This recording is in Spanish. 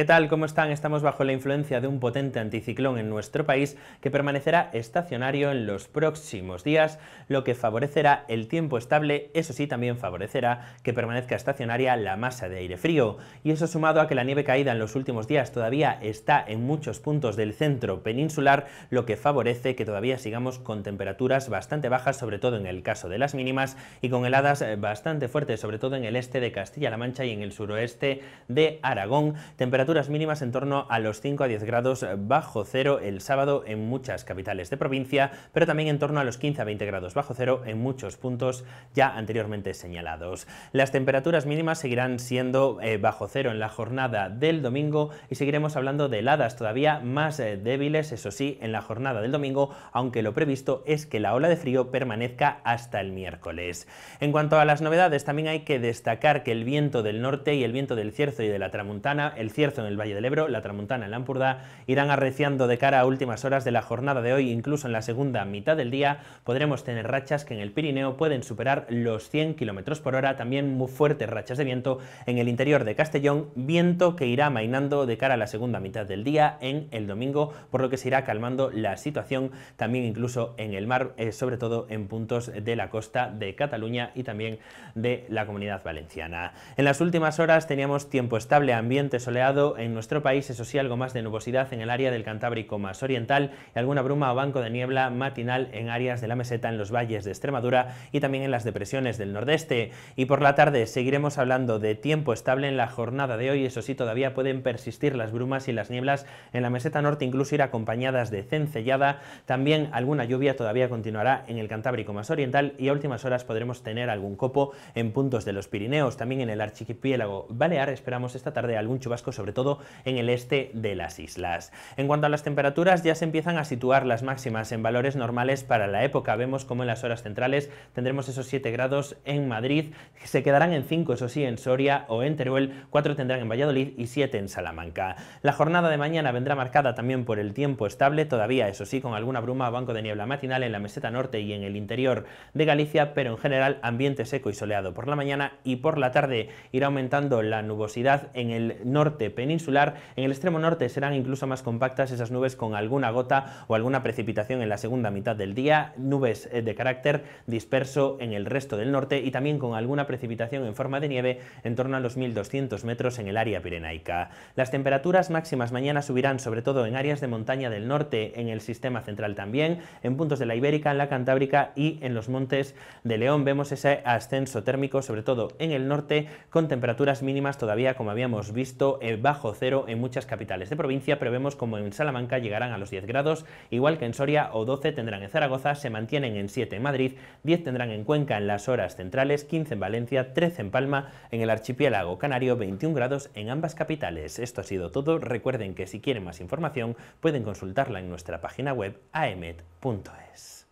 ¿Qué tal? ¿Cómo están? Estamos bajo la influencia de un potente anticiclón en nuestro país que permanecerá estacionario en los próximos días, lo que favorecerá el tiempo estable, eso sí también favorecerá que permanezca estacionaria la masa de aire frío. Y eso sumado a que la nieve caída en los últimos días todavía está en muchos puntos del centro peninsular, lo que favorece que todavía sigamos con temperaturas bastante bajas, sobre todo en el caso de las mínimas, y con heladas eh, bastante fuertes, sobre todo en el este de Castilla-La Mancha y en el suroeste de Aragón mínimas en torno a los 5 a 10 grados bajo cero el sábado en muchas capitales de provincia, pero también en torno a los 15 a 20 grados bajo cero en muchos puntos ya anteriormente señalados. Las temperaturas mínimas seguirán siendo eh, bajo cero en la jornada del domingo y seguiremos hablando de heladas todavía más eh, débiles, eso sí, en la jornada del domingo, aunque lo previsto es que la ola de frío permanezca hasta el miércoles. En cuanto a las novedades, también hay que destacar que el viento del norte y el viento del cierzo y de la tramontana el cierzo en el Valle del Ebro, la Tramontana en la irán arreciando de cara a últimas horas de la jornada de hoy, incluso en la segunda mitad del día, podremos tener rachas que en el Pirineo pueden superar los 100 km por hora, también muy fuertes rachas de viento en el interior de Castellón, viento que irá mainando de cara a la segunda mitad del día en el domingo, por lo que se irá calmando la situación también incluso en el mar, eh, sobre todo en puntos de la costa de Cataluña y también de la comunidad valenciana. En las últimas horas teníamos tiempo estable, ambiente soleado, en nuestro país, eso sí, algo más de nubosidad en el área del Cantábrico más oriental y alguna bruma o banco de niebla matinal en áreas de la meseta en los valles de Extremadura y también en las depresiones del nordeste. Y por la tarde seguiremos hablando de tiempo estable en la jornada de hoy, eso sí, todavía pueden persistir las brumas y las nieblas en la meseta norte, incluso ir acompañadas de cencellada, también alguna lluvia todavía continuará en el Cantábrico más oriental y a últimas horas podremos tener algún copo en puntos de los Pirineos, también en el archipiélago Balear esperamos esta tarde algún chubasco sobre todo en el este de las islas. En cuanto a las temperaturas, ya se empiezan a situar las máximas en valores normales para la época. Vemos como en las horas centrales tendremos esos 7 grados en Madrid, se quedarán en 5, eso sí, en Soria o en Teruel, 4 tendrán en Valladolid y 7 en Salamanca. La jornada de mañana vendrá marcada también por el tiempo estable, todavía, eso sí, con alguna bruma o banco de niebla matinal en la meseta norte y en el interior de Galicia, pero en general ambiente seco y soleado por la mañana y por la tarde irá aumentando la nubosidad en el norte, peninsular. En el extremo norte serán incluso más compactas esas nubes con alguna gota o alguna precipitación en la segunda mitad del día, nubes eh, de carácter disperso en el resto del norte y también con alguna precipitación en forma de nieve en torno a los 1.200 metros en el área pirenaica. Las temperaturas máximas mañana subirán sobre todo en áreas de montaña del norte, en el sistema central también, en puntos de la Ibérica, en la Cantábrica y en los montes de León. Vemos ese ascenso térmico sobre todo en el norte con temperaturas mínimas todavía como habíamos visto. Eh, bajo cero en muchas capitales de provincia, pero vemos como en Salamanca llegarán a los 10 grados, igual que en Soria o 12 tendrán en Zaragoza, se mantienen en 7 en Madrid, 10 tendrán en Cuenca en las horas centrales, 15 en Valencia, 13 en Palma, en el archipiélago canario 21 grados en ambas capitales. Esto ha sido todo, recuerden que si quieren más información pueden consultarla en nuestra página web aemet.es.